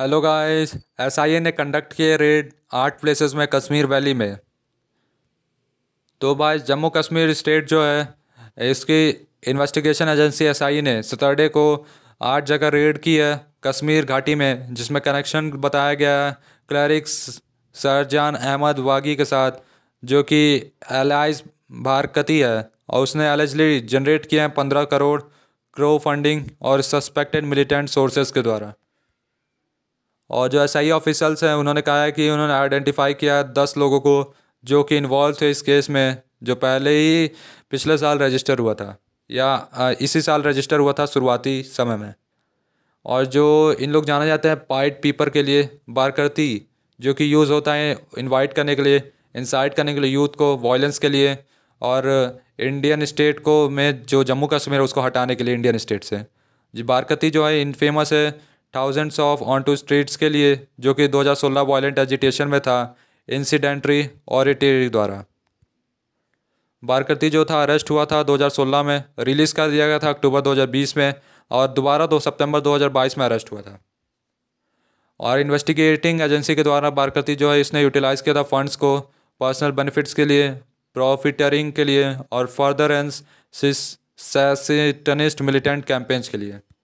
hello guys SIA ने conduct किए raid आठ प्लेसेस में कश्मीर वैली में तो भाई जम्मू कश्मीर स्टेट जो है इसकी इन्वेस्टिगेशन एजेंसी एसआईए ने सैटरडे को आठ जगह रेड की है कश्मीर घाटी में जिसमें कनेक्शन बताया गया है क्लरिक्स सरजान अहमद वागी के साथ जो कि एलाइज भारकती है और उसने एलिजली जनरेट किया है पंद्रह करोड़ क्रो फंडिंग और सस्पेक्टेड मिलिटेंट सोर्सेज के द्वारा और जो एस आई ऑफिसर्स हैं उन्होंने कहा है कि उन्होंने आइडेंटिफाई किया दस लोगों को जो कि इन्वॉल्व थे इस केस में जो पहले ही पिछले साल रजिस्टर हुआ था या इसी साल रजिस्टर हुआ था शुरुआती समय में और जो इन लोग जाना जाते हैं पाइट पीपर के लिए बारकरती जो कि यूज़ होता है इनवाइट करने के लिए इंसाइट करने के लिए यूथ को वायलेंस के लिए और इंडियन स्टेट को में जो जम्मू कश्मीर है उसको हटाने के लिए इंडियन स्टेट से जी बारकती जो है इन फेमस है thousands of on to streets के लिए जो कि 2016 वायलेंट एजिटेशन में था इंसीडेंट्री और द्वारा बारकती जो था अरेस्ट हुआ था 2016 में रिलीज़ कर दिया गया था अक्टूबर 2020 में और दोबारा दो सितंबर 2022 में अरेस्ट हुआ था और इन्वेस्टिगेटिंग एजेंसी के द्वारा बारकती जो है इसने यूटिलाइज़ किया था फंड्स को पर्सनल बेनिफिट्स के लिए प्रॉफिटरिंग के लिए और फर्दर एंड मिलिटेंट कैंपेन्स के लिए